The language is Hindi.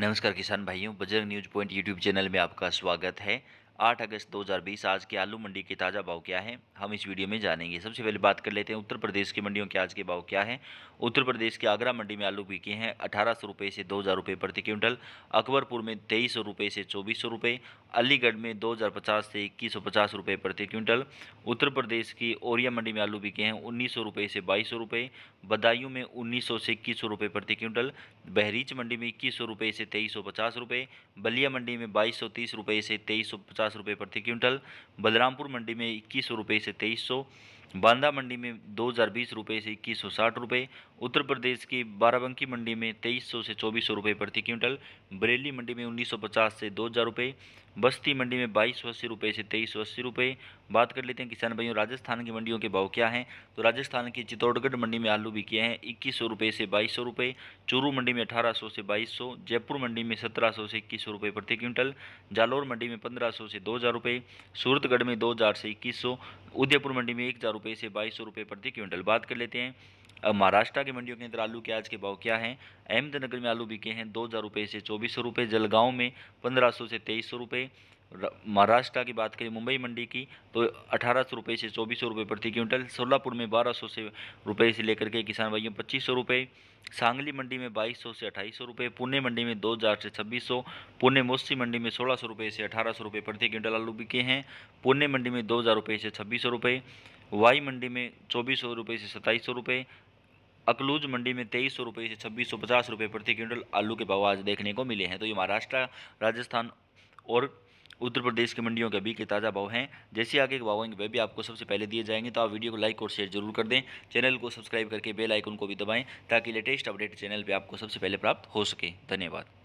नमस्कार किसान भाइयों Bajrang news point YouTube channel में आपका स्वागत है 8 अगस्त 2020 आज के आलू मंडी के ताज़ा भाव क्या है हम इस वीडियो में जानेंगे सबसे पहले बात कर लेते हैं उत्तर प्रदेश की मंडियों के आज के भाव क्या है उत्तर प्रदेश के आगरा मंडी में आलू बिके हैं अठारह सौ रुपये से दो हज़ार रुपये प्रति क्विंटल अकबरपुर में तेईस सौ रुपये से चौबीस सौ रुपये अलीगढ़ में 2050 से इक्कीस सौ पचास रुपये प्रति क्विंटल उत्तर प्रदेश की ओरिया मंडी में आलू बिके हैं उन्नीस सौ रुपये से बाईस सौ रुपये बदायूं में उन्नीस सौ से इक्कीस सौ रुपये प्रति क्विंटल बहरीच मंडी में इक्कीस सौ रुपये से तेईस सौ पचास रुपये बलिया मंडी में बाईस सौ तीस रुपये से तेईस सौ पचास रुपये प्रति क्विंटल बलरामपुर मंडी में इक्कीस सौ रुपये से तेईस सौ बांदा मंडी में दो हज़ार बीस रुपये से इक्कीस सौ साठ रुपये उत्तर प्रदेश की बाराबंकी मंडी में तेईस सौ से चौबीस सौ रुपये प्रति क्विंटल बरेली मंडी में उन्नीस सौ पचास से दो हज़ार रुपये बस्ती मंडी में बाईस सौ अस्सी रुपये से तेईस सौ अस्सी रुपये बात कर लेते हैं किसान भाइयों राजस्थान की मंडियों के भाव क्या हैं तो राजस्थान की चित्तौड़गढ़ मंडी में आलू भी किए हैं इक्कीस सौ रुपये से बाईस सौ रुपये चूरू मंडी में अठारह सौ से बाईस सौ जयपुर मंडी में सत्रह सौ से इक्कीस सौ रुपये प्रति क्विंटल जालौर मंडी में पंद्रह सौ से दो हज़ार रुपये सूरतगढ़ में दो हज़ार से इक्कीस सौ उदयपुर मंडी में एक हज़ार रुपये से बाईस सौ रुपये प्रति क्विंटल बात कर लेते हैं अब महाराष्ट्र की मंडियों के अंदर आलू के आज के भाव क्या हैं अहमदनगर में आलू बिके हैं दो हज़ार रुपये से चौबीस सौ रुपये जलगाँव में पंद्रह सौ से तेईस सौ रुपये महाराष्ट्र की बात करें मुंबई मंडी की तो अठारह सौ रुपये से चौबीस सौ रुपये प्रति क्विंटल सोलापुर में बारह सौ से रुपये से लेकर के किसान भाइयों पच्चीस सौ रुपये सांगली मंडी में बाईस सौ से अट्ठाईस सौ रुपये पुणे मंडी में दो हज़ार से छब्बीस सौ पुणे मोस्सी मंडी में सोलह सौ रुपये से अठारह सौ रुपये प्रति क्विंटल आलू बिके हैं पुणे मंडी में दो हज़ार रुपये से छब्बीस सौ रुपये वाई मंडी में चौबीस सौ रुपये से सत्ताईस सौ रुपये अकलूज मंडी में तेईस सौ रुपये से छब्बीस सौ पचास रुपये प्रति क्विंटल आलू के भाव आज देखने को मिले हैं तो ये महाराष्ट्र राजस्थान और उत्तर प्रदेश की मंडियों के अभी के ताज़ा भाव हैं जैसे आगे के भाव होंगे वह भी आपको सबसे पहले दिए जाएंगे तो आप वीडियो को लाइक और शेयर जरूर कर दें चैनल को सब्सक्राइब करके बेल आइकन को भी दबाएं ताकि लेटेस्ट अपडेट चैनल पर आपको सबसे पहले प्राप्त हो सके धन्यवाद